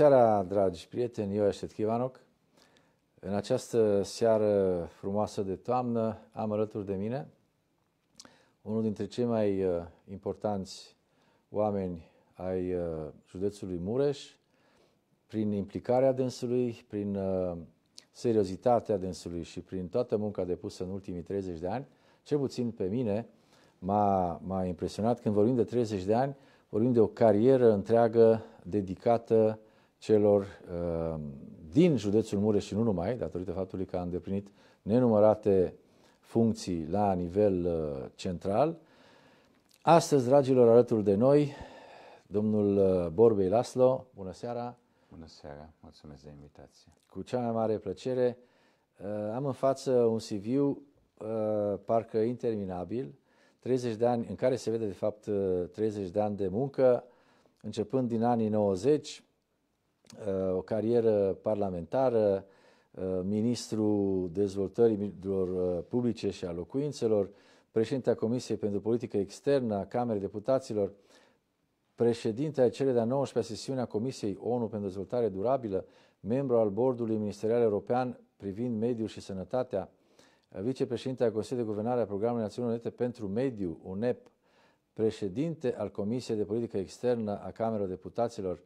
seara, dragi prieteni, eu Așet Chivanoc. În această seară frumoasă de toamnă am alături de mine unul dintre cei mai uh, importanți oameni ai uh, județului Mureș, prin implicarea dânsului, prin uh, seriozitatea dânsului și prin toată munca depusă în ultimii 30 de ani, ce puțin pe mine m-a, m-a impresionat când vorbim de 30 de ani, vorbim de o carieră întreagă dedicată celor uh, din județul Mureș și nu numai, datorită faptului că a îndeplinit nenumărate funcții la nivel uh, central. Astăzi, dragilor, alături de noi, domnul uh, Borbei Laslo, bună seara! Bună seara, mulțumesc de invitație! Cu cea mai mare plăcere, uh, am în față un CV uh, parcă interminabil, 30 de ani, în care se vede de fapt 30 de ani de muncă, începând din anii 90, Uh, o carieră parlamentară, uh, ministru dezvoltărilor uh, publice și a locuințelor, președintea Comisiei pentru Politică Externă a Camerei Deputaților, președinte al cele de-a 19-a sesiune a Comisiei ONU pentru Dezvoltare Durabilă, membru al Bordului Ministerial European privind mediul și sănătatea, vicepreședinte al Consiliului de Guvernare a Programului național Unite pentru Mediu, UNEP, președinte al Comisiei de Politică Externă a Camerei Deputaților,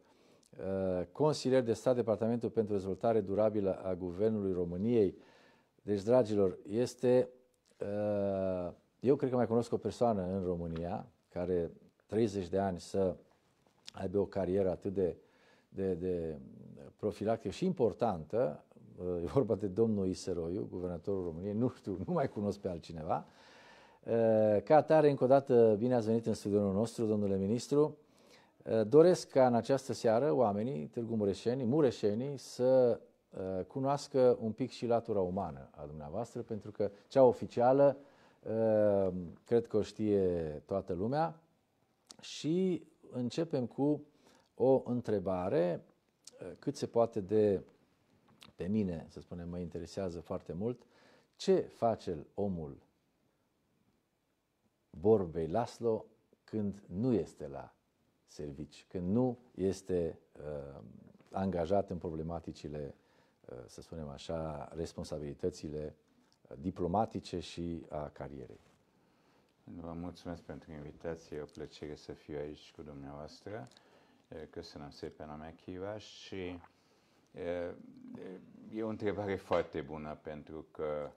Uh, consilier de stat Departamentul pentru Dezvoltare Durabilă a Guvernului României. Deci, dragilor, este... Uh, eu cred că mai cunosc o persoană în România care 30 de ani să aibă o carieră atât de, de, de profilactică și importantă, uh, e vorba de domnul Iseroiu, guvernatorul României, nu știu, nu mai cunosc pe altcineva. Ca atare, încă o dată, bine ați venit în studioul nostru, domnule ministru. Uh, doresc ca în această seară oamenii, Târgu Mureșenii, mureșenii, să uh, cunoască un pic și latura umană a dumneavoastră, pentru că cea oficială uh, cred că o știe toată lumea. Și începem cu o întrebare cât se poate de pe mine, să spunem, mă interesează foarte mult. Ce face omul Borbei Laslo când nu este la servici, când nu este uh, angajat în problematicile, uh, să spunem așa, responsabilitățile uh, diplomatice și a carierei. Vă mulțumesc pentru invitație, e o plăcere să fiu aici cu dumneavoastră. Köszönöm szépen a Chiva și e o întrebare foarte bună pentru că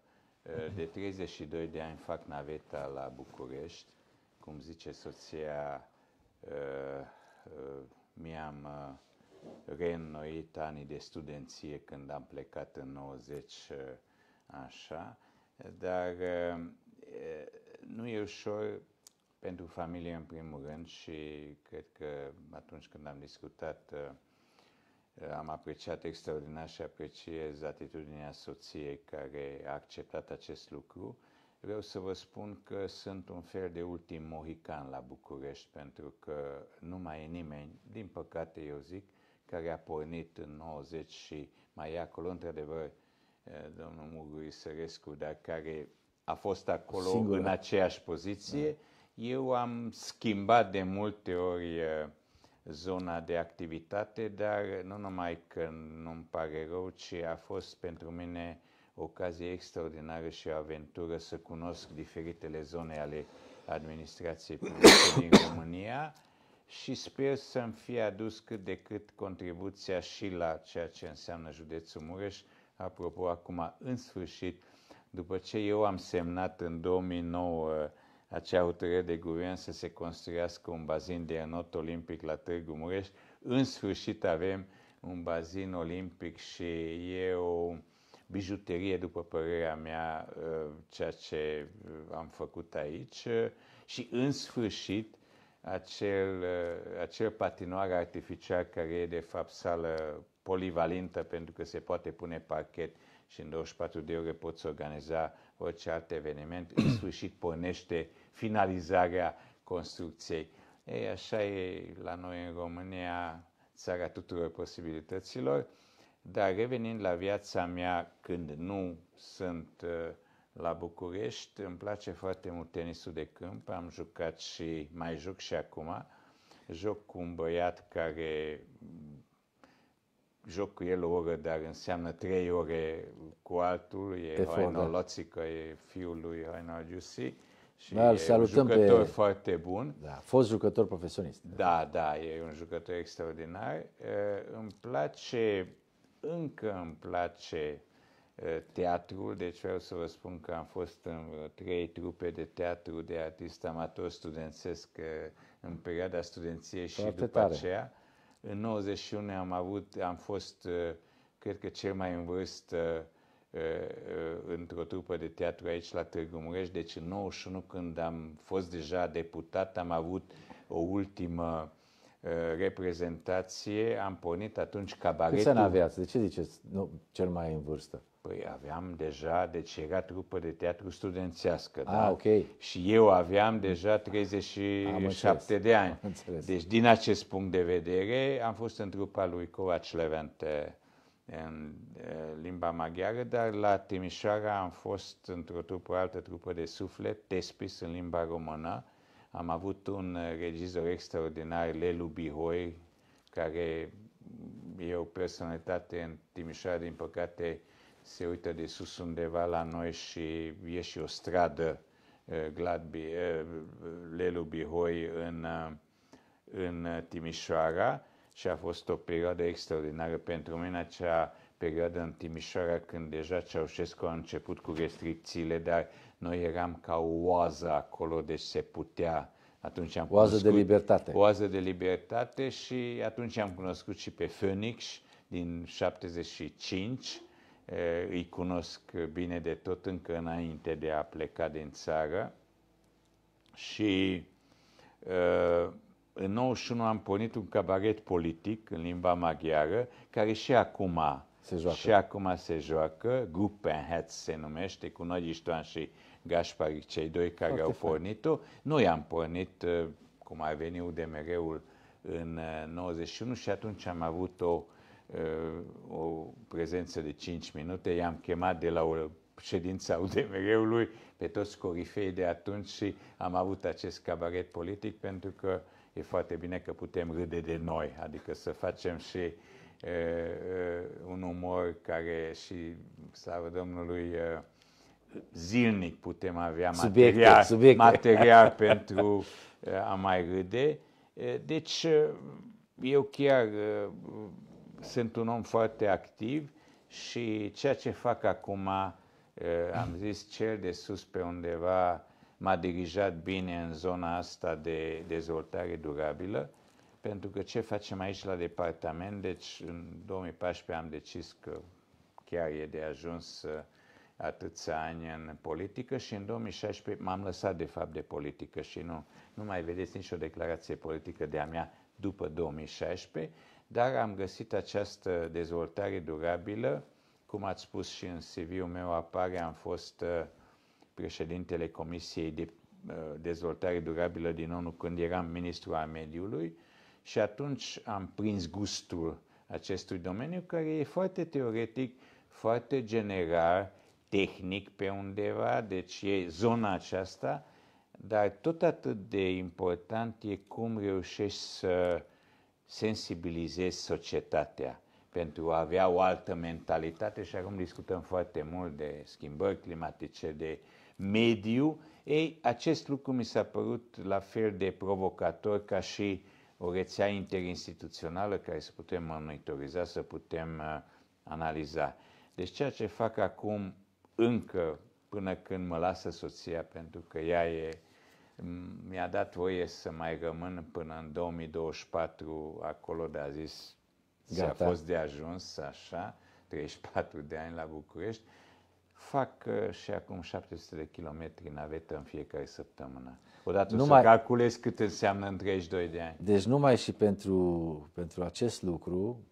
de 32 de ani fac naveta la București. Cum zice soția Ă, ă, mi-am ă, reînnoit anii de studenție când am plecat în 90, așa, dar nu e ușor pentru familie în primul rând și cred că atunci când am discutat am apreciat extraordinar și apreciez atitudinea soției care a acceptat acest lucru Vreau să vă spun că sunt un fel de ultim mohican la București, pentru că nu mai e nimeni, din păcate eu zic, care a pornit în 90 și mai e acolo, într-adevăr, domnul Muguri Sărescu, dar care a fost acolo Singur. în da. aceeași poziție. Da. Eu am schimbat de multe ori zona de activitate, dar nu numai că nu-mi pare rău, ci a fost pentru mine ocazie extraordinară și o aventură să cunosc diferitele zone ale administrației publice din România și sper să-mi fie adus cât de cât contribuția și la ceea ce înseamnă județul Mureș. Apropo, acum, în sfârșit, după ce eu am semnat în 2009 acea hotărâre de guvern să se construiască un bazin de anot olimpic la Târgu Mureș, în sfârșit avem un bazin olimpic și e o bijuterie, după părerea mea, uh, ceea ce uh, am făcut aici uh, și, în sfârșit, acel, acel patinoar artificial care e, de fapt, sală polivalentă pentru că se poate pune parchet și în 24 de ore poți organiza orice alt eveniment. în sfârșit pornește finalizarea construcției. Ei, așa e la noi în România, țara tuturor posibilităților. Da, revenind la viața mea când nu sunt uh, la București, îmi place foarte mult tenisul de câmp, am jucat și mai joc și acum. Joc cu un băiat care joc cu el o oră, dar înseamnă trei ore cu altul, e da. Hoino Loțică, e fiul lui Hoino Giussi. Și da, e salutăm un jucător pe... foarte bun. Da, fost jucător profesionist. Da, da, e un jucător extraordinar. Uh, îmi place încă îmi place uh, teatrul, deci vreau să vă spun că am fost în uh, trei trupe de teatru de artist amator studențesc uh, în perioada studenției și Foarte după tare. aceea. În 91 am avut, am fost, cred că cel mai în vârstă într-o trupă de teatru aici la Târgu Mureș, deci în 91 când am fost deja deputat am avut o ultimă Uh, reprezentație, am pornit atunci cabaretul. Câți ani aveați? De ce ziceți nu, cel mai în vârstă? Păi aveam deja, deci era trupă de teatru studențească, ah, da? ok. Și eu aveam deja 37 de ani. Deci din acest punct de vedere am fost în trupa lui Covaci Levente, în uh, limba maghiară, dar la Timișoara am fost într-o trupă, altă trupă de suflet, Tespis în limba română, am avut un regizor extraordinar, Lelu Bihoi, care e o personalitate în Timișoara, din păcate, se uită de sus undeva la noi și e și o stradă uh, Gladby, uh, Lelu Bihoi în, uh, în Timișoara și a fost o perioadă extraordinară pentru mine, acea perioadă în Timișoara când deja Ceaușescu a început cu restricțiile, dar noi eram ca o oază acolo, deci se putea. Atunci am oază cunoscut, de libertate. Oază de libertate și atunci am cunoscut și pe Phoenix din 75. Eh, îi cunosc bine de tot încă înainte de a pleca din țară. Și eh, în 91 am pornit un cabaret politic în limba maghiară, care și acum se joacă. Și acum se joacă, Guppenhead se numește, cu noi și Gașparic, cei doi care Foarte au pornit-o. Noi am pornit, uh, cum a venit UDMR-ul în 91 uh, și atunci am avut o, uh, o prezență de 5 minute. I-am chemat de la o a UDMR-ului pe toți corifei de atunci și am avut acest cabaret politic pentru că e foarte bine că putem râde de noi, adică să facem și uh, un umor care și, slavă Domnului, uh, zilnic putem avea material, subiecte, subiecte. material pentru eh, a mai râde. Eh, deci, eh, eu chiar sunt un om foarte activ și ceea ce fac acum, am zis, cel de sus pe undeva m-a dirijat bine în zona asta de dezvoltare durabilă, pentru că ce facem aici la departament, deci în 2014 am decis că chiar e de ajuns să atâția ani în politică și în 2016 m-am lăsat de fapt de politică și nu, nu mai vedeți nicio declarație politică de a mea după 2016, dar am găsit această dezvoltare durabilă. Cum ați spus și în CV-ul meu apare, am fost uh, președintele Comisiei de uh, Dezvoltare Durabilă din ONU când eram ministru al mediului și atunci am prins gustul acestui domeniu care e foarte teoretic, foarte general, tehnic pe undeva, deci e zona aceasta, dar tot atât de important e cum reușești să sensibilizezi societatea pentru a avea o altă mentalitate și acum discutăm foarte mult de schimbări climatice, de mediu. Ei, acest lucru mi s-a părut la fel de provocator ca și o rețea interinstituțională care să putem monitoriza, să putem uh, analiza. Deci ceea ce fac acum încă până când mă lasă soția, pentru că ea e, mi-a dat voie să mai rămân până în 2024 acolo, de a zis, s a fost de ajuns, așa, 34 de ani la București. Fac uh, și acum 700 de kilometri navetă în fiecare săptămână. Odată numai... să calculez cât înseamnă în 32 de ani. Deci numai și pentru, pentru acest lucru,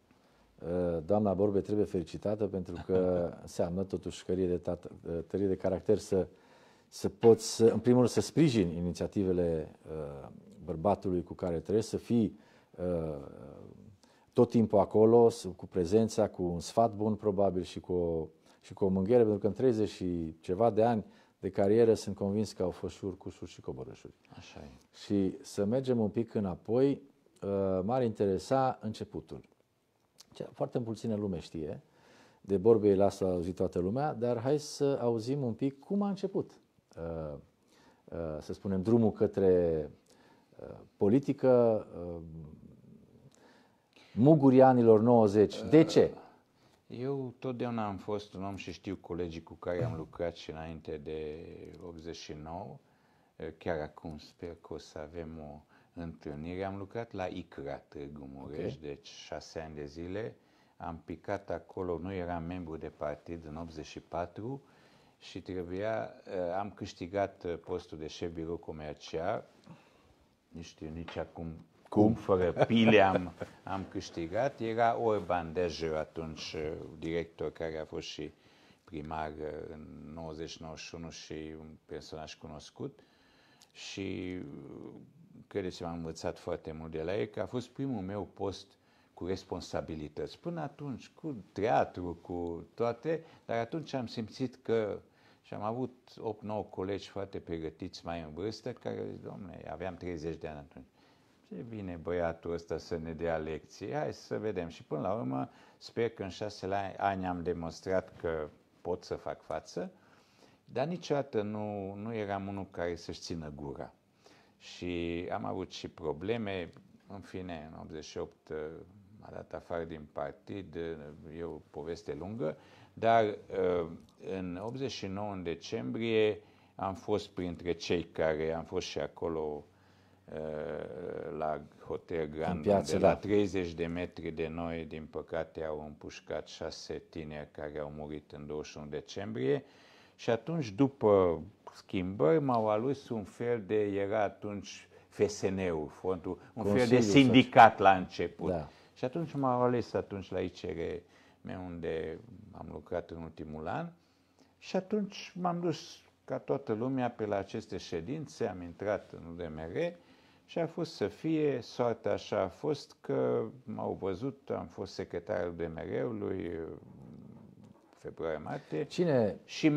Eh, doamna Borbe trebuie felicitată pentru că înseamnă totuși cărie de, tată, eh, tărie de caracter să, să poți, să, în primul rând, să sprijini inițiativele uh, bărbatului cu care trebuie să fii uh, tot timpul acolo, cu prezența, cu un sfat bun probabil și cu o, și cu o mânghiere, pentru că în 30 și ceva de ani de carieră sunt convins că au fost și urcușuri și coborâșuri. Așa e. Și să mergem un pic înapoi, uh, m-ar interesa începutul foarte puține lume știe, de borbele asta a auzit toată lumea, dar hai să auzim un pic cum a început, uh, uh, să spunem, drumul către uh, politică, mugurii anilor 90. De ce? Eu totdeauna am fost un om și știu colegii cu care am lucrat și înainte de 89, chiar acum sper că o să avem o întâlniri. Am lucrat la ICRA Târgu Mureș, okay. deci șase ani de zile. Am picat acolo, nu eram membru de partid în 84 și trebuia, eh, am câștigat eh, postul de șef birou comercial. Nu știu nici acum cum, fără pile am, am câștigat. Era Orban Dejer atunci, eh, director care a fost și primar în 90-91 și un personaj cunoscut. Și care și-am învățat foarte mult de la ei, că a fost primul meu post cu responsabilități. Până atunci, cu teatru, cu toate, dar atunci am simțit că și am avut 8-9 colegi foarte pregătiți mai în vârstă, care, domne, aveam 30 de ani atunci. Ce vine băiatul ăsta să ne dea lecții? Hai să vedem. Și până la urmă, sper că în șase ani am demonstrat că pot să fac față, dar niciodată nu, nu eram unul care să-și țină gura. Și am avut și probleme, în fine, în 88 uh, m-a dat afară din partid, uh, e o poveste lungă, dar uh, în 89, în decembrie, am fost printre cei care am fost și acolo la Hotel Grand, piață, de da. la da. 30 de metri de noi, din păcate, au împușcat șase tineri care au murit în 21 decembrie. Și atunci, după schimbări m-au alus un fel de, era atunci FSN-ul, un Consiliu fel de sindicat la început. Da. Și atunci m-au ales atunci la ICR, unde am lucrat în ultimul an. Și atunci m-am dus ca toată lumea pe la aceste ședințe, am intrat în UDMR și a fost să fie, soarta așa a fost că m-au văzut, am fost secretarul UDMR-ului, programate. Cine? Și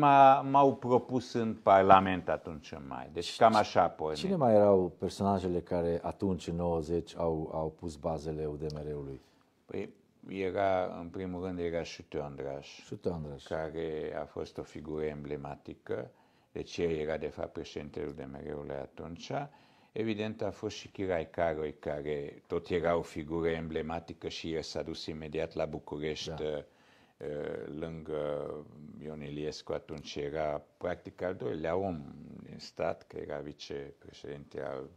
m-au propus în Parlament atunci în mai. Deci cam așa pornit. Cine mai erau personajele care atunci, în 90, au, au pus bazele UDMR-ului? Păi, era, în primul rând, era Șute Andraș, care a fost o figură emblematică. Deci el era, de fapt, președintele UDMR-ului atunci. Evident, a fost și Chirai Caroi, care tot era o figură emblematică și el s-a dus imediat la București da Eh, lângă Ion Iliescu, atunci era practic al doilea om din stat, că era vicepreședinte al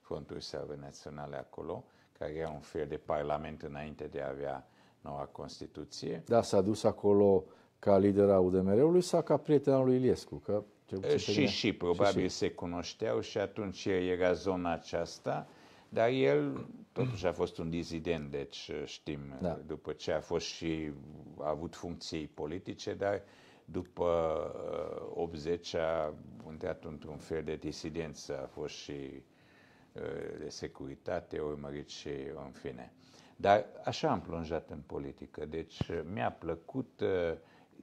Frontului Sale Naționale acolo, care era un fel de parlament înainte de a avea noua Constituție. Da, s-a dus acolo ca lider al UDMR-ului sau ca prieten al lui Iliescu? Că eh, și, și, probabil și, se cunoșteau și atunci era zona aceasta, dar el totuși a fost un dizident, deci uh, știm, uh, da. după ce a fost și a avut funcții politice, dar după 80 uh, a intrat într-un fel de disidență, a fost și de securitate, urmărit și în fine. Dar așa am plonjat în politică, deci mi-a plăcut,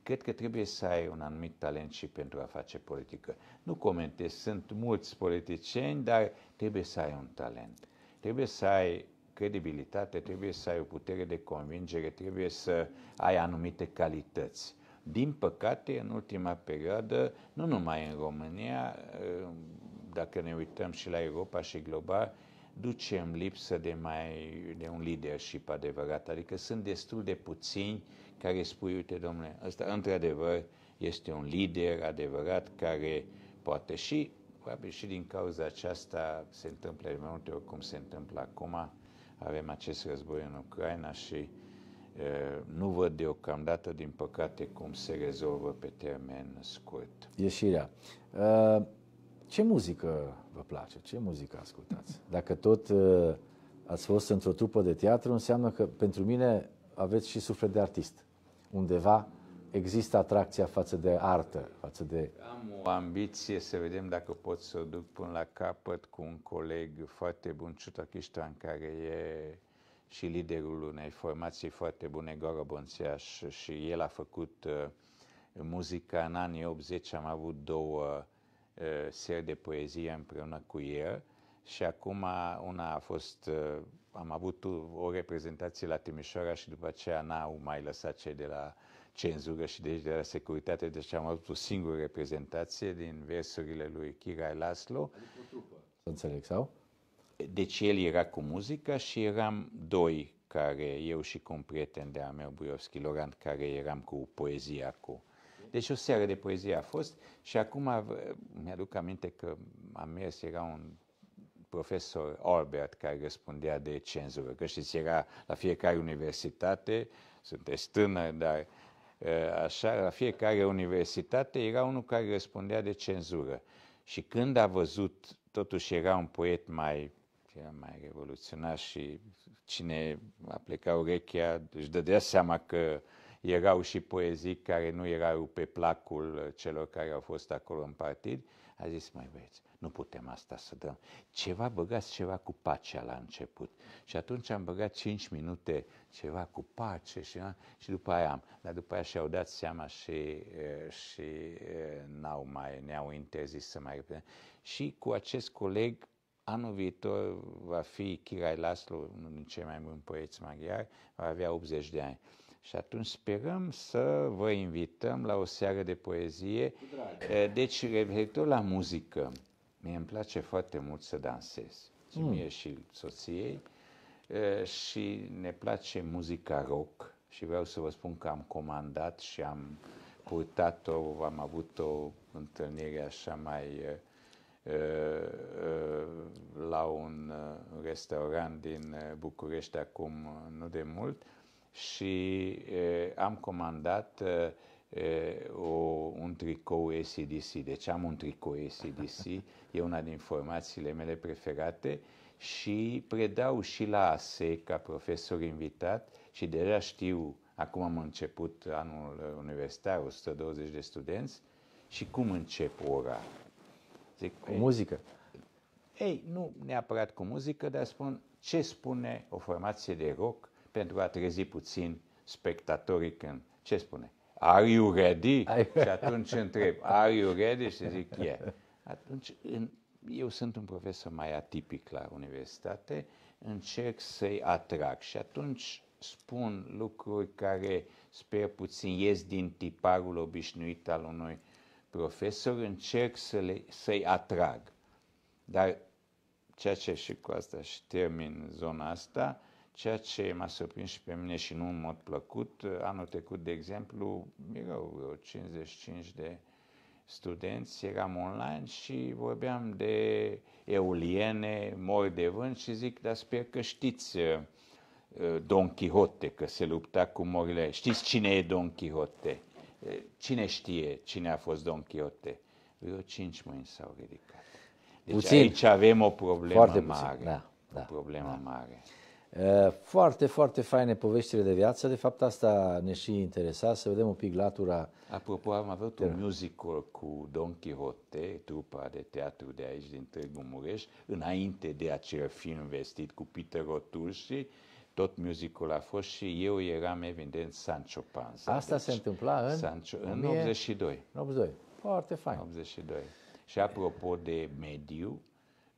cred că trebuie să ai un anumit talent și pentru a face politică. Nu comentez, sunt mulți politicieni, dar trebuie să ai un talent. Trebuie să ai credibilitate, trebuie să ai o putere de convingere, trebuie să ai anumite calități. Din păcate, în ultima perioadă, nu numai în România, ă, dacă ne uităm și la Europa și global, ducem lipsă de, mai, de un leadership adevărat. Adică sunt destul de puțini care spui, uite, domnule, ăsta într-adevăr este un lider adevărat care poate și Probabil și din cauza aceasta se întâmplă de multe ori cum se întâmplă acum. Avem acest război în Ucraina și nu văd deocamdată, din păcate, cum se rezolvă pe termen scurt. Ieșirea. Ce muzică vă place? Ce muzică ascultați? Dacă tot ați fost într-o trupă de teatru, înseamnă că pentru mine aveți și suflet de artist. Undeva există atracția față de artă, față de... Am o ambiție să vedem dacă pot să o duc până la capăt cu un coleg foarte bun, Ciuta Chiștan, care e și liderul unei formații foarte bune, Goro Bonțiaș, și el a făcut uh, muzica în anii 80, am avut două uh, seri de poezie împreună cu el și acum una a fost, uh, am avut o reprezentație la Timișoara și după aceea n-au mai lăsat cei de la uh, cenzură și deci de la securitate, deci am avut o singură reprezentație din versurile lui Kirai Laslo. Adică Să înțeleg, sau? Deci el era cu muzica și eram doi care, eu și cu un prieten de-a meu, Buiovski Laurent, care eram cu poezia cu deci o seară de poezie a fost și acum mi-aduc aminte că am mers, era un profesor Albert care răspundea de cenzură, că știți, era la fiecare universitate, sunteți tânăr, dar Eh, așa, la fiecare universitate era unul care răspundea de cenzură. Și când a văzut, totuși era un poet mai, era mai revoluționar și cine a plecat urechea își dădea seama că erau și poezii care nu erau pe placul celor care au fost acolo în partid, a zis, mai băieți, nu putem asta să dăm. Ceva băgați ceva cu pacea la început. Și atunci am băgat 5 minute ceva cu pace și, și după aia am. Dar după aia și-au dat seama și, și n-au mai, ne-au interzis să mai repede. Și cu acest coleg Anul viitor va fi Chirai Laslu, unul din cei mai buni poeți maghiari, va avea 80 de ani. Și atunci sperăm să vă invităm la o seară de poezie. Deci, referitor la muzică, Mie îmi place foarte mult să dansez. Și mm. și soției. Și ne place muzica rock. Și vreau să vă spun că am comandat și am purtat-o, am avut o întâlnire așa mai la un restaurant din București acum nu de mult și am comandat uh, o, un tricou ACDC. Deci am un tricou ACDC, e una din formațiile mele preferate și predau și la ASE ca profesor invitat și deja știu, acum am început anul universitar, 120 de studenți, și cum încep ora? Zic, cu ei, muzică? Ei, nu neapărat cu muzică, dar spun ce spune o formație de rock pentru a trezi puțin spectatorii când ce spune? are you ready? și atunci întreb, are you ready? Și zic, yeah. Atunci, în, eu sunt un profesor mai atipic la universitate, încerc să-i atrag și atunci spun lucruri care sper puțin ies din tiparul obișnuit al unui profesor, încerc să le, să-i atrag. Dar ceea ce și cu asta și termin zona asta, ceea ce m-a surprins și pe mine și nu în mod plăcut. Anul trecut, de exemplu, erau 55 de studenți, eram online și vorbeam de euliene, mori de vânt și zic, dar sper că știți uh, Don Quixote, că se lupta cu morile. Știți cine e Don Quixote? Uh, cine știe cine a fost Don Quixote? Vreo cinci mâini s-au ridicat. Deci puțin. aici avem o problemă Foarte mare. Puțin. Da, da, o da, problemă da. mare. Foarte, foarte faine poveștile de viață. De fapt, asta ne și interesa, să vedem un pic latura. Apropo, am avut un musical cu Don Quixote, trupa de teatru de aici, din Târgu Mureș, înainte de acel film vestit cu Peter O'Toole și tot musicul a fost și eu eram, evident, Sancho Panza. Asta deci, se întâmpla în? Sancho, în 82. 82. Foarte fain. 82. Și apropo de mediu,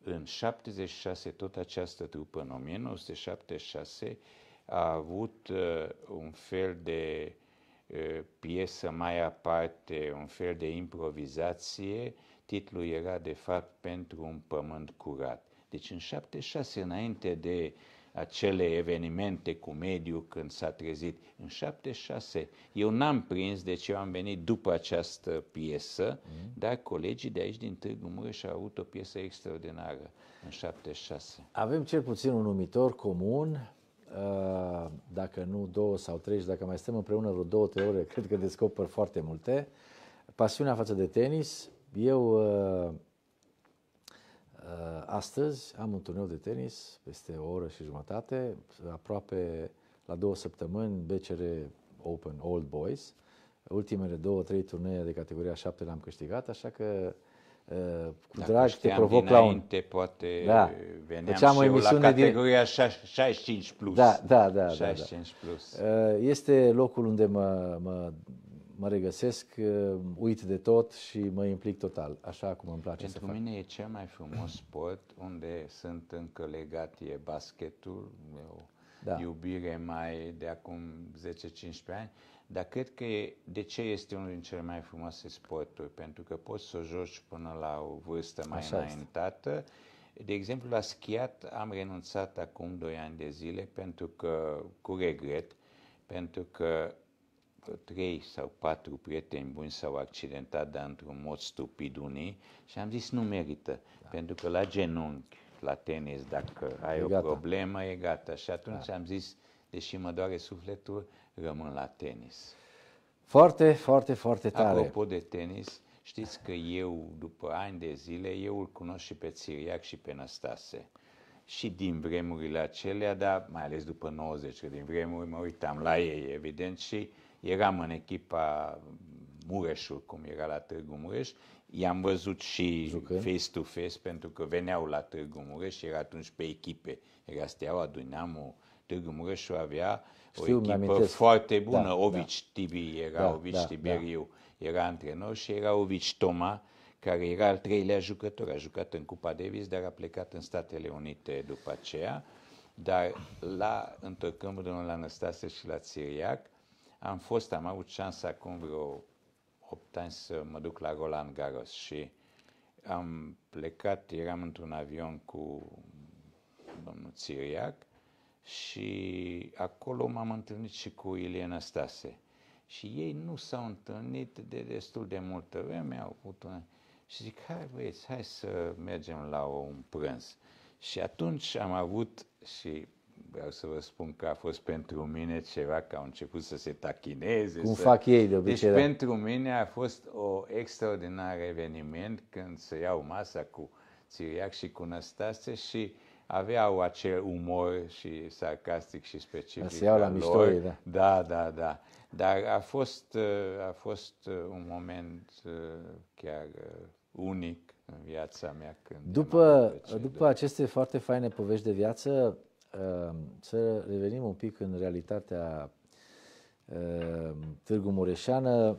în 76, tot această trupă, în 1976, a avut uh, un fel de uh, piesă mai aparte, un fel de improvizație. Titlul era, de fapt, Pentru un pământ curat. Deci, în 76, înainte de uh, acele evenimente cu mediu când s-a trezit. În 76 eu n-am prins, deci eu am venit după această piesă, mm. dar colegii de aici din Târgu Mureș au avut o piesă extraordinară în 76. Avem cel puțin un numitor comun, uh, dacă nu două sau trei, dacă mai stăm împreună vreo două, trei ore, cred că descoper foarte multe. Pasiunea față de tenis, eu uh, Uh, astăzi am un turneu de tenis peste o oră și jumătate, aproape la două săptămâni, BCR Open Old Boys. Ultimele două, trei turnee de categoria 7 le-am câștigat, așa că uh, cu Dacă drag te provoc la un... poate da. veneam deci am și o emisiune la categoria din... 65 plus. Da, da, da. 65 da, da. plus. Uh, este locul unde mă, mă mă regăsesc, uh, uit de tot și mă implic total, așa cum îmi place Pentru să fac. Pentru mine e cel mai frumos sport unde sunt încă legat e basketul, e o da. iubire mai de acum 10-15 ani, dar cred că e, de ce este unul din cele mai frumoase sporturi? Pentru că poți să joci până la o vârstă mai așa înaintată. Este. De exemplu, la schiat am renunțat acum 2 ani de zile pentru că, cu regret, pentru că trei sau patru prieteni buni s-au accidentat, dar într-un mod stupid unii și am zis nu merită, da. pentru că la genunchi, la tenis, dacă ai e o gata. problemă, e gata. Și atunci da. am zis, deși mă doare sufletul, rămân la tenis. Foarte, foarte, foarte tare. Apropo de tenis, știți că eu, după ani de zile, eu îl cunosc și pe Țiriac și pe Năstase și din vremurile acelea, dar mai ales după 90, că din vremuri mă uitam la ei, evident, și eram în echipa Mureșul, cum era la Târgu Mureș, i-am văzut și Jucând. face-to-face pentru că veneau la Târgu Mureș și era atunci pe echipe. Era Steaua, Dunamu, Târgu Mureșul avea Știu, o echipă foarte bună. Da, da. Ovici da. Tibi era, da, Ovici da, Tiberiu da. era antrenor și era Ovici Toma, care era al treilea jucător. A jucat în Cupa Davis, dar a plecat în Statele Unite după aceea. Dar la, întorcându ne la Năstase și la Țiriac, am fost, am avut șansa acum vreo 8 ani să mă duc la Roland Garros și am plecat, eram într-un avion cu domnul Țiriac și acolo m-am întâlnit și cu Iliana Stase. Și ei nu s-au întâlnit de destul de multă vreme, au avut un... Și zic, hai băieți, hai să mergem la un prânz. Și atunci am avut și vreau să vă spun că a fost pentru mine ceva că au început să se tachineze. Cum să... fac ei de obicei. Deci da. pentru mine a fost o extraordinar eveniment când se iau masa cu Țiriac și cu Năstase și aveau acel umor și sarcastic și specific. Se iau la mișto da. Da, da, da. Dar a fost, uh, a fost uh, un moment uh, chiar unic în viața mea. Când după după aceste foarte faine povești de viață, Ehm, să revenim un pic în realitatea ehm, Târgu Mureșeană.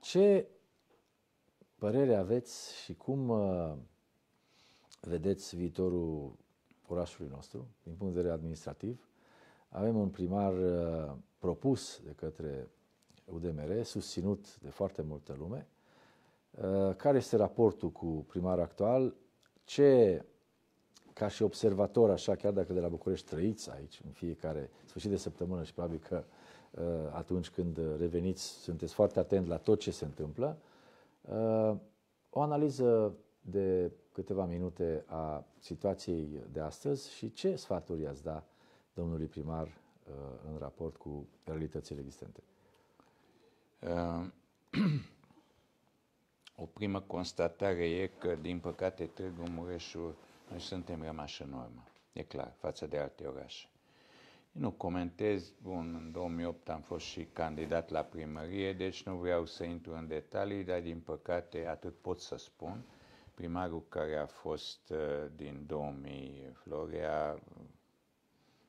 Ce părere aveți și cum uh, vedeți viitorul orașului nostru din punct de vedere administrativ? Avem un primar uh, propus de către UDMR, susținut de foarte multă lume. Uh, care este raportul cu primarul actual? Ce ca și observator, așa, chiar dacă de la București trăiți aici în fiecare sfârșit de săptămână și probabil că uh, atunci când reveniți sunteți foarte atent la tot ce se întâmplă, uh, o analiză de câteva minute a situației de astăzi și ce sfaturi ați da domnului primar uh, în raport cu realitățile existente? O primă constatare e că, din păcate, Târgu Mureșul noi suntem rămași în urmă, e clar, față de alte orașe. Nu comentez, bun, în 2008 am fost și candidat la primărie, deci nu vreau să intru în detalii, dar din păcate atât pot să spun. Primarul care a fost uh, din 2000 Florea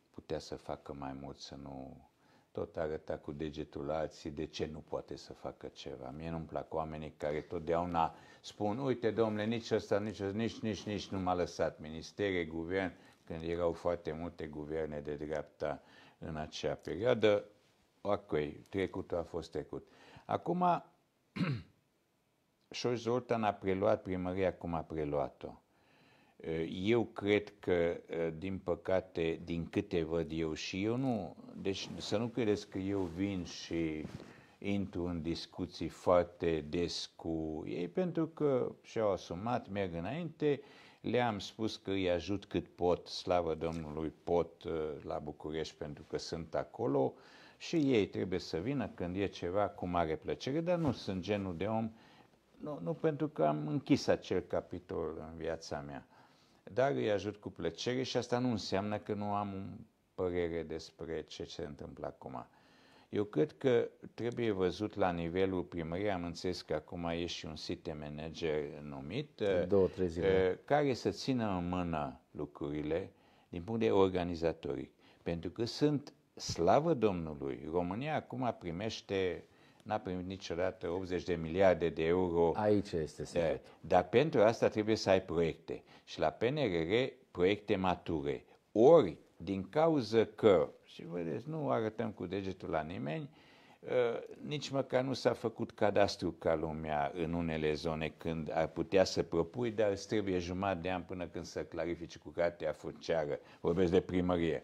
putea să facă mai mult să nu tot arăta cu degetul la alții de ce nu poate să facă ceva. Mie nu-mi plac oamenii care totdeauna spun, uite domnule, nici ăsta, nici ăsta, nici, nici, nici nu m-a lăsat ministere, guvern, când erau foarte multe guverne de dreapta în acea perioadă. Ok, trecutul a fost trecut. Acum, Șoș Zoltan a preluat primăria cum a preluat-o. Eh, eu cred că, eh, din păcate, din câte văd eu și eu nu, deci să nu credeți că eu vin și intru în discuții foarte des cu ei, pentru că și-au asumat, merg înainte, le-am spus că îi ajut cât pot, slavă Domnului, pot eh, la București pentru că sunt acolo și ei trebuie să vină când e ceva cu mare plăcere, dar nu sunt genul de om, nu, nu pentru că am închis acel capitol în viața mea dar îi ajut cu plăcere și asta nu înseamnă că nu am un părere despre ce se întâmplă acum. Eu cred că trebuie văzut la nivelul primării, am înțeles că acum e și un site manager numit, uh, Două, trei zile. Uh, care să țină în mână lucrurile din punct de organizatoric. Pentru că sunt, slavă Domnului, România acum primește n-a primit niciodată 80 de miliarde de euro. Aici este secretul. Dar pentru asta trebuie să ai proiecte. Și la PNRR, proiecte mature. Ori, din cauză că, și vedeți, nu arătăm cu degetul la nimeni, ă, nici măcar nu s-a făcut cadastru ca lumea în unele zone când ar putea să propui, dar îți trebuie jumătate de an până când să clarifici cu cartea funciară. Vorbesc de primărie.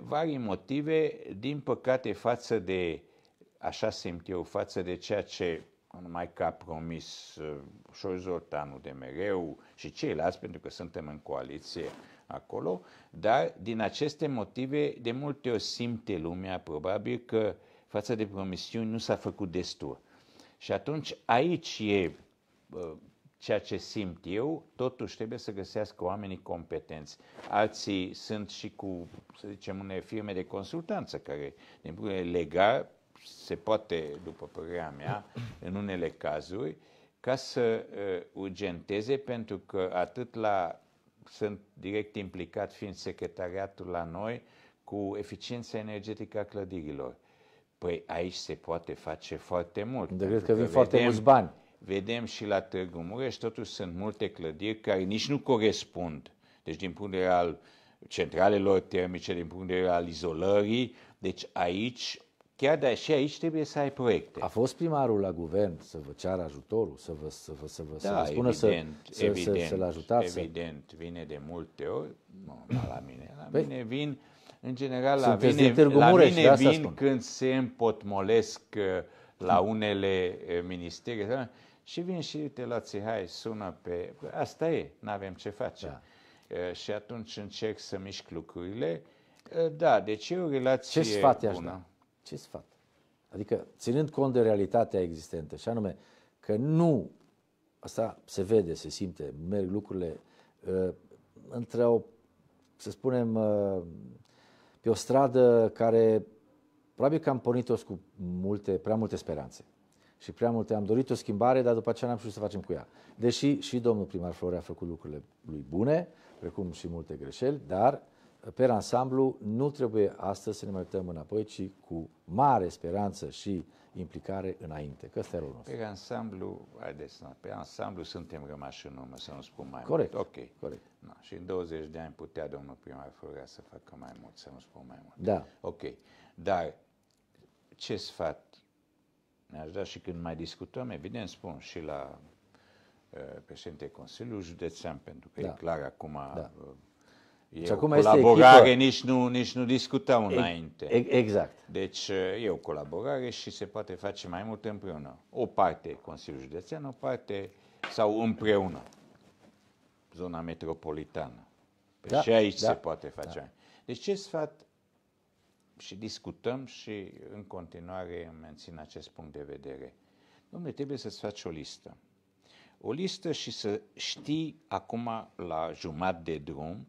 Vari motive, din păcate, față de așa simt eu, față de ceea ce numai că a promis uh, Șor Zoltanu de mereu și ceilalți, pentru că suntem în coaliție acolo, dar din aceste motive de multe ori simte lumea probabil că față de promisiuni nu s-a făcut destul. Și atunci aici e uh, ceea ce simt eu, totuși trebuie să găsească oamenii competenți. Alții sunt și cu, să zicem, unele firme de consultanță care, din punct de legal, se poate, după părerea mea, în unele cazuri, ca să uh, urgenteze, pentru că atât la sunt direct implicat fiind secretariatul la noi cu eficiența energetică a clădirilor. Păi aici se poate face foarte mult. De cred că vin foarte vedem, mulți bani. Vedem și la Târgu Mureș, totuși sunt multe clădiri care nici nu corespund. Deci din punct de vedere al centralelor termice, din punct de vedere al izolării, deci aici Chiar de și aici trebuie să ai proiecte. A fost primarul la guvern să vă ceară ajutorul, să vă, să vă, să vă, da, să spună evident, să, evident, să, să, să-l ajutați? Evident, vine de multe ori, nu, nu la mine, la păi, mine vin, în general, la mine, la mine da, vin spun. când se împotmolesc uh, la unele uh, ministere da? și vin și te la hai sună pe... Asta e, nu avem ce face. Da. Uh, și atunci încerc să mișc lucrurile. Da, deci e o relație Ce sfat bună. Da? Ce sfat? Adică, ținând cont de realitatea existentă, și anume că nu, asta se vede, se simte, merg lucrurile uh, ă, între o, să spunem, uh, pe o stradă care probabil că am pornit-o cu multe, prea multe speranțe și prea multe. Am dorit o schimbare, dar după aceea n-am știut să facem cu ea. Deși și domnul primar Florea a făcut lucrurile lui bune, precum și multe greșeli, dar pe ansamblu, nu trebuie astăzi să ne mai uităm înapoi, ci cu mare speranță și implicare înainte, că este rolul nostru. Pe ansamblu, haideți, na, pe ansamblu suntem rămași în urmă, să nu spun mai Corect. mult. Ok. Corect. Na, și în 20 de ani putea domnul primar Furga să facă mai mult, să nu spun mai mult. Da. Ok. Dar ce sfat ne-aș da și când mai discutăm, evident spun și la uh, președinte Consiliului Județean, pentru că da. e clar acum da. Uh, eu și acum colaborare, echipă... nici, nu, nici nu discutăm înainte. Exact. Deci e eh, o colaborare și se poate face mai mult împreună. O parte Consiliul Județean, o parte sau împreună. Zona metropolitană. Pe da, și aici da, se poate da. face. Da. Deci ce sfat și discutăm și în continuare mențin acest punct de vedere. Domnule, trebuie să-ți faci o listă. O listă și să știi acum la jumătate de drum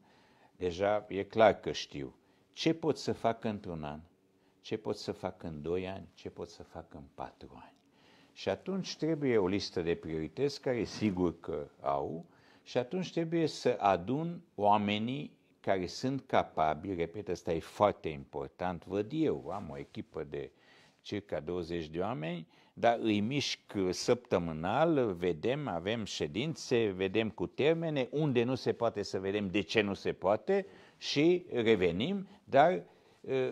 deja e clar că știu ce pot să fac într-un an, ce pot să fac în doi ani, ce pot să fac în patru ani. Și atunci trebuie o listă de priorități care sigur că au și atunci trebuie să adun oamenii care sunt capabili, repet, asta e foarte important, văd eu, am o echipă de circa 20 de oameni dar îi mișc săptămânal, vedem, avem ședințe, vedem cu termene, unde nu se poate să vedem de ce nu se poate și revenim, dar ă,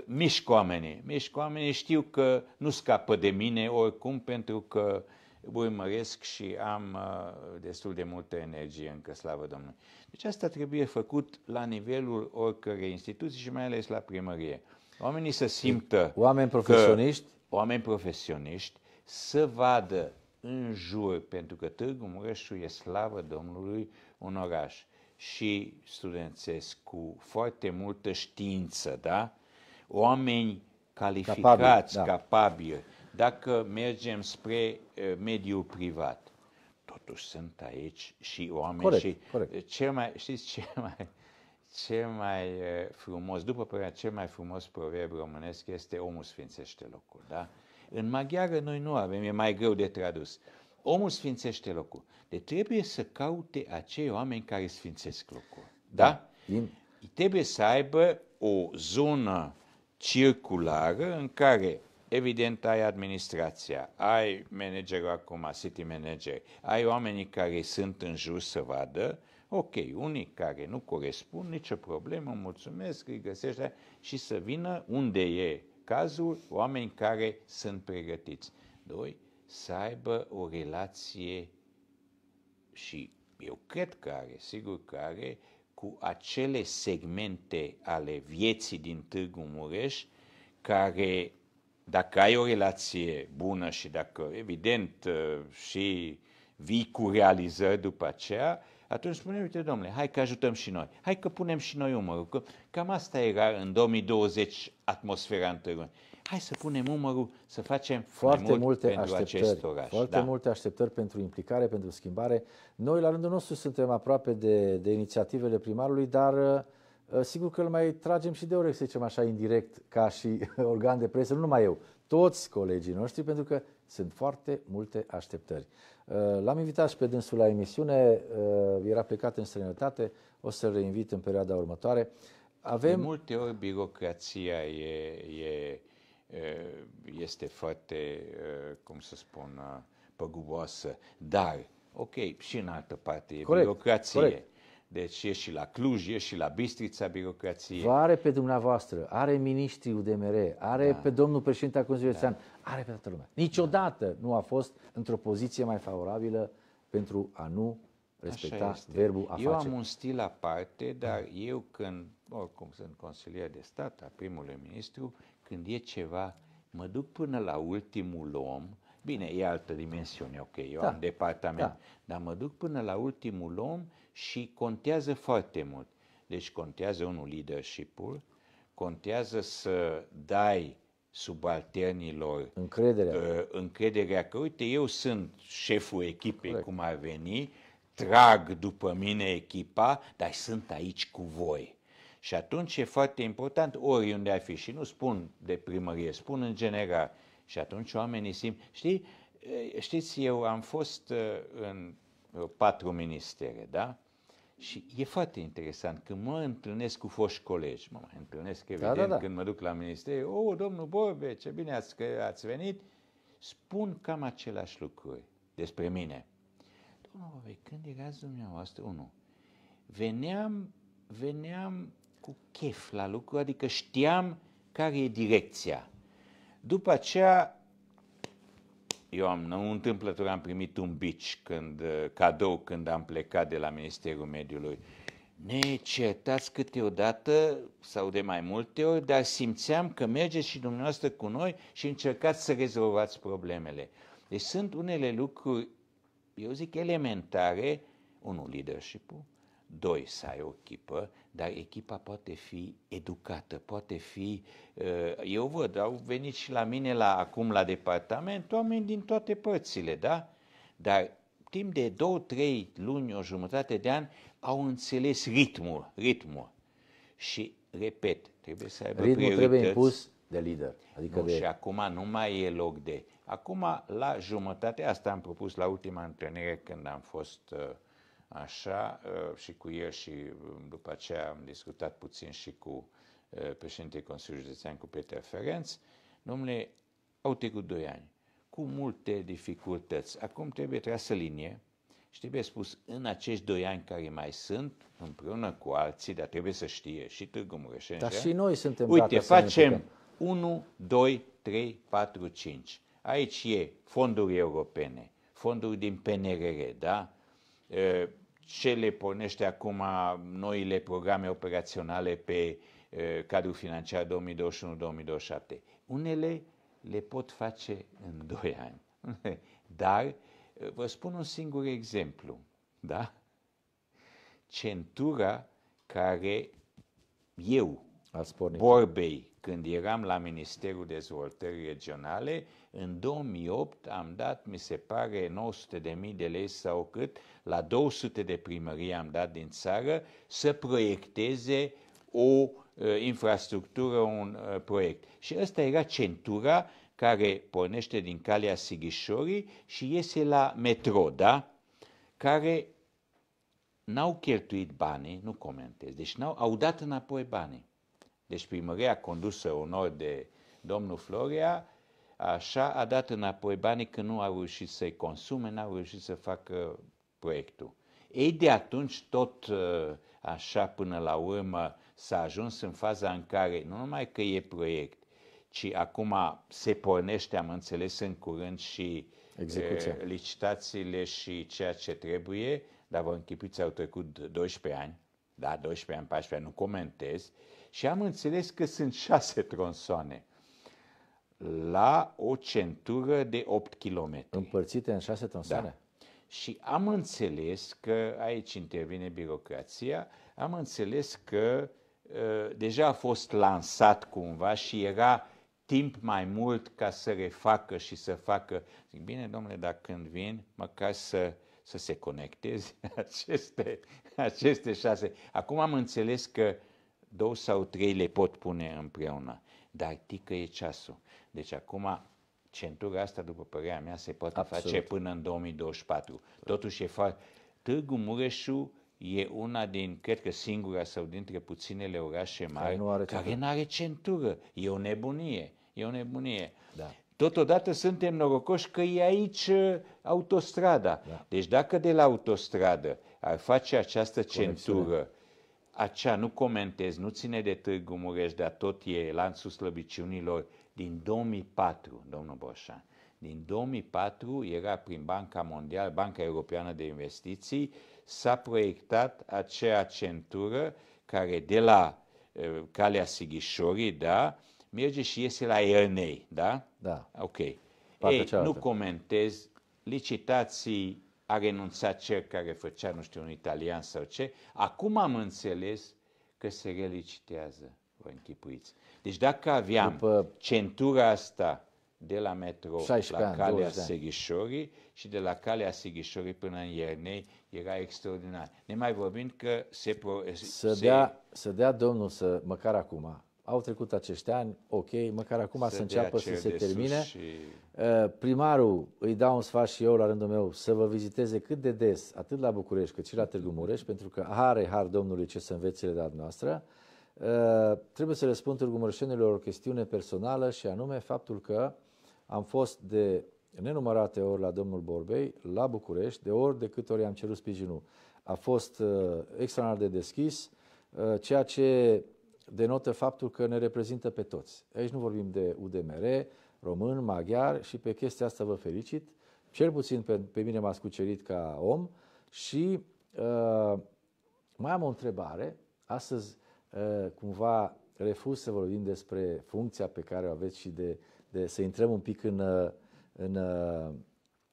mișc oamenii. Mișc oamenii, știu că nu scapă de mine oricum pentru că urmăresc și am ă, destul de multă energie încă, slavă Domnului. Deci asta trebuie făcut la nivelul oricărei instituții și mai ales la primărie. Oamenii să simtă Oameni profesioniști? Că, oameni profesioniști să vadă în jur, pentru că Târgu Mureșu e slavă Domnului un oraș și studențesc cu foarte multă știință, da? Oameni calificați, capabili. Da. capabili. Dacă mergem spre uh, mediul privat, totuși sunt aici și oameni corect, și corect. cel mai, știți, ce mai, cel mai frumos, după părerea, cel mai frumos proverb românesc este omul sfințește locul, da? În maghiară noi nu avem, e mai greu de tradus. Omul sfințește locul. Deci trebuie să caute acei oameni care sfințesc locul. Da? da. Trebuie să aibă o zonă circulară în care Evident, ai administrația, ai managerul acum, city manager, ai oamenii care sunt în jur să vadă, ok, unii care nu corespund, nicio problemă, mulțumesc, îi găsești și să vină unde e cazul, oameni care sunt pregătiți. Doi, să aibă o relație și eu cred că are, sigur că are, cu acele segmente ale vieții din Târgu Mureș care, dacă ai o relație bună și dacă, evident, uh, și vii cu realizări după aceea, atunci spunem, uite, domnule, hai că ajutăm și noi, hai că punem și noi umărul, că cam asta era în 2020 atmosfera întâlnirii. Hai să punem umărul, să facem foarte mai mult multe pentru așteptări, acest oraș. Foarte da. multe așteptări pentru implicare, pentru schimbare. Noi, la rândul nostru, suntem aproape de, de inițiativele primarului, dar uh, Sigur că îl mai tragem și de ore să zicem așa, indirect, ca și organ de presă, nu numai eu, toți colegii noștri, pentru că sunt foarte multe așteptări. Eh, l-am invitat și pe dânsul la emisiune, eh, era plecat în străinătate, o să-l reinvit în perioada următoare. Avem... De multe ori birocrația e, e, eh, este foarte, cum să spun, păguboasă, dar, ok, și în altă parte e Corect. birocrație. Corect. Deci e și la Cluj, e și la Bistrița birocrație. Vă are pe dumneavoastră, are ministrii UDMR, are da. pe domnul președinte al Consiliului da. are pe toată lumea. Niciodată da. nu a fost într-o poziție mai favorabilă pentru a nu respecta verbul a Eu face. am un stil aparte, da. dar da. eu când, oricum sunt consilier de stat a primului ministru, când e ceva, mă duc până la ultimul om, Bine, e altă dimensiune, ok, eu da. am departament, da. dar mă duc până la ultimul om și contează foarte mult. Deci contează unul leadership-ul, contează să dai subalternilor încrederea. Uh, încrederea că, uite, eu sunt șeful echipei, Correct. cum ar veni, trag după mine echipa, dar sunt aici cu voi. Și atunci e foarte important, oriunde ar fi, și nu spun de primărie, spun în general. Și atunci oamenii simt, știi, uh, știți, eu am fost uh, în Uh, patru ministere, da? Și e foarte interesant, când mă întâlnesc cu foști colegi, mă mai întâlnesc da, evident da, da, da. când mă duc la minister, o, oh, domnul Borbe, ce bine ați, că ați venit, spun cam același lucruri despre mine. Domnul Borbe, când erați dumneavoastră, unu, veneam, veneam cu chef la lucru, adică știam care e direcția. După aceea eu am, nu întâmplător am primit un bici când, uh, cadou când am plecat de la Ministerul Mediului. Ne certați câteodată sau de mai multe ori, dar simțeam că mergeți și dumneavoastră cu noi și încercați să rezolvați problemele. Deci sunt unele lucruri, eu zic, elementare, unul leadership-ul, doi să ai o echipă, dar echipa poate fi educată, poate fi... Eh, eu văd, au venit și la mine la, acum la departament oameni din toate părțile, da? Dar timp de două, trei luni, o jumătate de an, au înțeles ritmul, ritmul. Și, repet, trebuie să aibă Ritmul priorități. trebuie impus de lider. Adică nu, de... Și acum nu mai e loc de... Acum, la jumătate, asta am propus la ultima întâlnire când am fost uh, așa uh, și cu el și um, după aceea am discutat puțin și cu uh, președintele Consiliului Județean, cu Peter Ferenț, domnule, au trecut doi ani, cu multe dificultăți. Acum trebuie trasă linie și trebuie spus, în acești doi ani care mai sunt, împreună cu alții, dar trebuie să știe și Târgu Mureșeni. Dar și noi suntem Uite, facem 1, 2, 3, 4, 5. Aici e fonduri europene, fonduri din PNRR, da? Uh, ce le pornește acum noile programe operaționale pe cadrul financiar 2021-2027. Unele le pot face în doi ani. Dar vă spun un singur exemplu. Da? Centura care eu, Ați Borbei, când eram la Ministerul Dezvoltării Regionale, în 2008 am dat, mi se pare, 900 de mii de lei sau cât, la 200 de primării am dat din țară să proiecteze o uh, infrastructură, un uh, proiect. Și ăsta era centura care pornește din calea Sighișorii și iese la metro, da? Care n-au cheltuit banii, nu comentez, deci n-au, au dat înapoi banii deci primăria condusă onor de domnul Florea, așa a dat înapoi banii că nu a reușit să-i consume, n au reușit să facă proiectul. Ei de atunci tot ă, așa până la urmă s-a ajuns în faza în care nu numai că e proiect, ci acum se pornește, am înțeles în curând și Execuția. Ă, licitațiile și ceea ce trebuie, dar vă închipiți, au trecut 12 ani, da, 12 ani, 14 ani, nu comentez, uh, și am înțeles că sunt șase tronsoane la o centură de 8 km. Împărțite în șase tronsoane? Da. Și am înțeles că, aici intervine birocrația, am înțeles că uh, deja a fost lansat cumva și era timp mai mult ca să refacă și să facă. Zic, bine, domnule, dar când vin, măcar să, să se conecteze aceste, aceste șase. Acum am înțeles că două sau trei le pot pune împreună, dar tică e ceasul. Deci acum centura asta, după părerea mea, se poate Absolut. face până în 2024. Totuși e foarte... Târgu Mureșu e una din, cred că singura sau dintre puținele orașe mari care nu are, care are centură. E o nebunie. E o nebunie. Da. Totodată suntem norocoși că e aici uh, autostrada. Da. Deci dacă de la autostradă ar face această centură acea nu comentez, nu ține de Târgu Mureș, dar tot e lanțul slăbiciunilor din 2004, domnul Boșan. Din 2004 era prin Banca Mondială, Banca Europeană de Investiții, s-a proiectat acea centură care de la uh, Calea Sighișorii, da, merge și iese la Ernei, da? Da. Ok. Ei, nu comentez licitații a renunțat cel care făcea, nu știu, un italian sau ce, acum am înțeles că se relicitează, vă închipuiți. Deci dacă aveam După centura asta de la metro la ani, calea Seghișorii și de la calea Seghișorii până în Iernei, era extraordinar. Ne mai vorbim că se... Pro, să, se... Dea, să dea Domnul să, măcar acum, au trecut acești ani, ok, măcar acum să înceapă să se termine. Și... Uh, primarul îi dau un sfat și eu la rândul meu să vă viziteze cât de des, atât la București cât și la Târgu Mureș, pentru că are har Domnului ce să învețe de la noastră. Uh, trebuie să răspund Târgu Mureșenilor o chestiune personală și anume faptul că am fost de nenumărate ori la domnul Borbei, la București, de ori de câte ori am cerut sprijinul. A fost uh, extraordinar de deschis, ceea ce denotă faptul că ne reprezintă pe toți. Aici nu vorbim de UDMR, român, maghiar și pe chestia asta vă felicit. Cel puțin pe, pe mine m-ați cucerit ca om și uh, mai am o întrebare. Astăzi uh, cumva refuz să vorbim despre funcția pe care o aveți și de, de să intrăm un pic în, uh, în, în uh,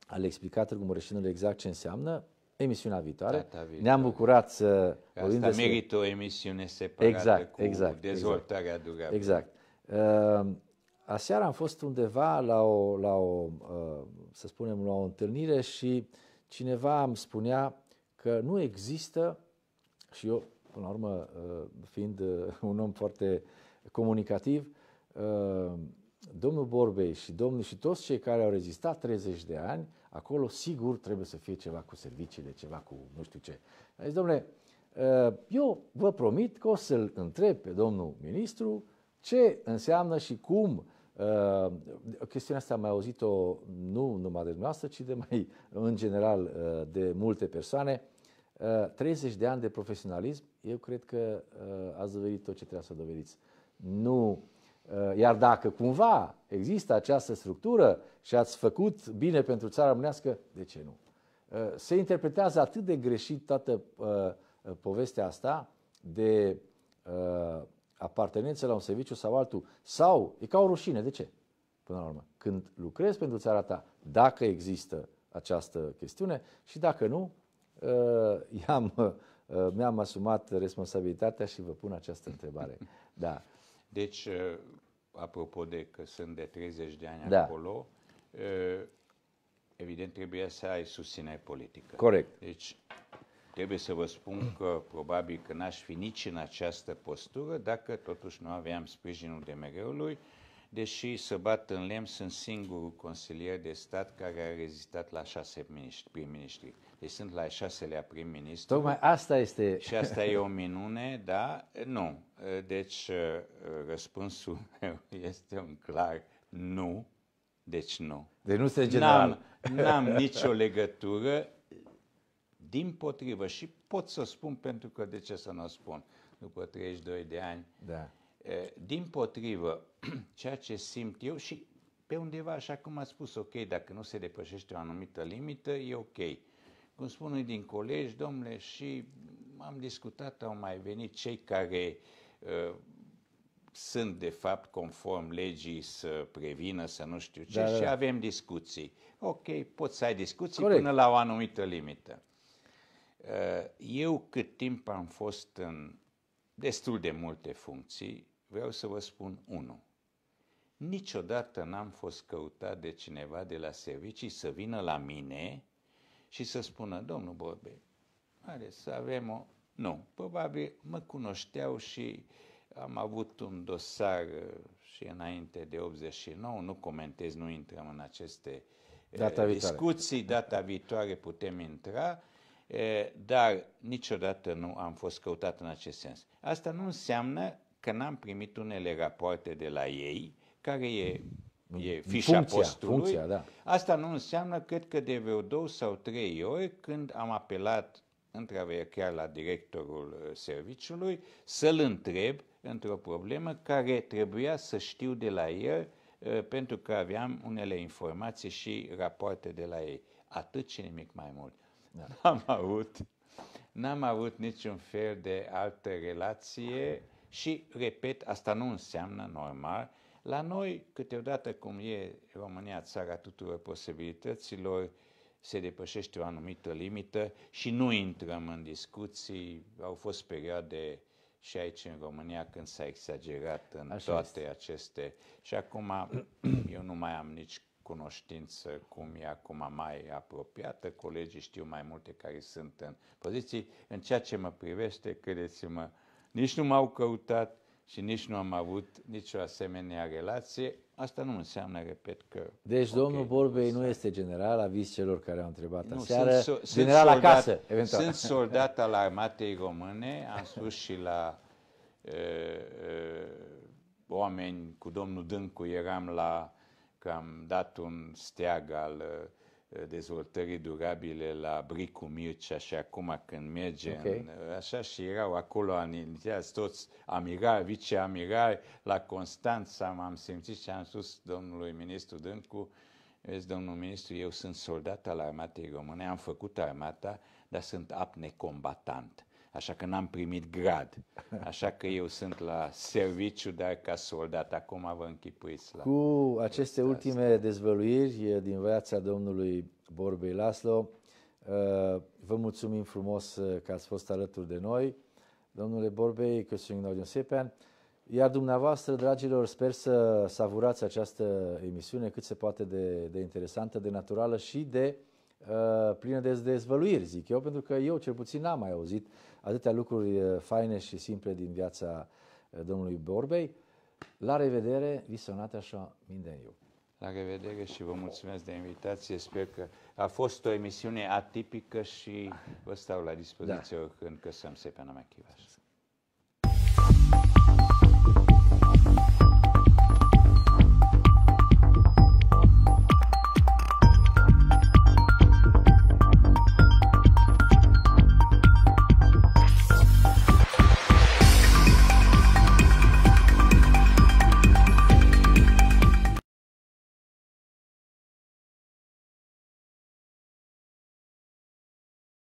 a le explica Târgu Mureșinul exact ce înseamnă emisiunea viitoare. viitoare. Ne-am bucurat să Asta vorbim merită o emisiune separată exact, cu exact, exact. dezvoltarea exact. durabilă. Exact. Uh, aseară am fost undeva la o, la o uh, să spunem, la o întâlnire și cineva îmi spunea că nu există, și eu, până la urmă, uh, fiind uh, un om foarte comunicativ, uh, domnul Borbei și domnul și toți cei care au rezistat 30 de ani, acolo sigur trebuie să fie ceva cu serviciile, ceva cu nu știu ce. A deci, zis, domnule, uh, eu vă promit că o să-l întreb pe domnul ministru ce înseamnă și cum Uh, chestiunea asta am mai auzit-o nu numai de dumneavoastră, ci de mai în general uh, de multe persoane. 30 uh, de ani de profesionalism, eu cred că ați dovedit tot ce trebuia să dovediți. Nu Eh, iar dacă cumva există această structură și ați făcut bine pentru țara românească, de ce nu? Eh, se interpretează atât de greșit toată eh, povestea asta de apartenență la un serviciu sau altul, sau e ca o rușine, de ce? Până la urmă, când lucrezi pentru țara ta, dacă există această chestiune și dacă nu, am mi-am asumat responsabilitatea și vă pun această întrebare. Da. Deci, uh, apropo de că sunt de 30 de ani da. acolo, uh, evident trebuie să ai susținere politică. Corect. Deci, trebuie să vă spun că probabil că n-aș fi nici în această postură dacă totuși nu aveam sprijinul de mereului deși bat în Lemn sunt singurul consilier de stat care a rezistat la șase prim-ministri. Deci sunt la șaselea prim-ministru. Tocmai asta este... Și asta e o minune, da? Nu. Deci uh, răspunsul meu este un clar nu. Deci nu. De nu se general. N-am, n-am nicio legătură. Din potrivă, și pot să spun pentru că de ce să nu n-o spun după 32 de ani, da. Eh, din potrivă, ceea ce simt eu și pe undeva, așa cum a spus, ok, dacă nu se depășește o anumită limită, e ok. Cum spun unii din colegi, domnule, și am discutat, au mai venit cei care uh, sunt de fapt conform legii să prevină, să nu știu ce, da, da și da. avem discuții. Ok, poți să ai discuții Corect. până la o anumită limită. Uh, eu cât timp am fost în destul de multe funcții, vreau să vă spun unul. Niciodată n-am fost căutat de cineva de la servicii să vină la mine și să spună, domnul Bobe, are să avem o... Nu, probabil mă cunoșteau și am avut un dosar uh, și înainte de 89, nu comentez, nu intrăm în aceste uh, data discuții, viitoare. data viitoare putem intra, uh, dar niciodată nu am fost căutat în acest sens. Asta nu înseamnă că n-am primit unele rapoarte de la ei, care e, e fișa funcția, postului. Funcția, da. Asta nu înseamnă, cred că de vreo două sau trei ori, când am apelat într chiar la directorul uh, serviciului, să-l întreb într-o problemă care trebuia să știu de la el uh, pentru că aveam unele informații și rapoarte de la ei. Atât și nimic mai mult. Da. N-am avut, n-am avut niciun fel de altă relație și, repet, asta nu înseamnă normal la noi, câteodată, cum e România țara tuturor posibilităților, se depășește o anumită limită și nu intrăm în discuții. Au fost perioade și aici în România când s-a exagerat în Așa toate este. aceste. Și acum eu nu mai am nici cunoștință cum e acum mai apropiată, colegii știu mai multe care sunt în poziții. În ceea ce mă privește, credeți-mă, nici nu m-au căutat, și nici nu am avut nicio asemenea relație, asta nu înseamnă, repet, că... Deci okay, domnul Borbei nu este general, avis celor care au întrebat nu, aseară, sunt, so- general soldat, acasă, eventual. Sunt soldat al armatei române, am spus și la uh, uh, oameni, cu domnul Dâncu eram la, că am dat un steag al uh, dezvoltării durabile la Bricu Mircea și acum când merge okay. în, așa și erau acolo aniliați toți amirari, viceamirari, la Constanța m-am simțit și am spus domnului ministru Dâncu, vezi domnul ministru, eu sunt soldat al armatei române, am făcut armata, dar sunt apne combatant așa că n-am primit grad. Așa că eu sunt la serviciu, dar ca soldat. Acum vă închipuiți la... Cu aceste ultime asta. dezvăluiri din viața domnului Borbei Laslo, uh, vă mulțumim frumos uh, că ați fost alături de noi. Domnule Borbei, căsung nagyon szépen. Iar dumneavoastră, dragilor, sper să savurați această emisiune cât se poate de, de interesantă, de naturală și de uh, plină de dezvăluiri, zic eu, pentru că eu cel puțin n-am mai auzit atâtea lucruri faine și simple din viața domnului Borbei. La revedere, vi sonate așa, mindeniu. La revedere și vă mulțumesc de invitație. Sper că a fost o emisiune atipică și vă stau la dispoziție da. când căsăm Sepena Machivaș.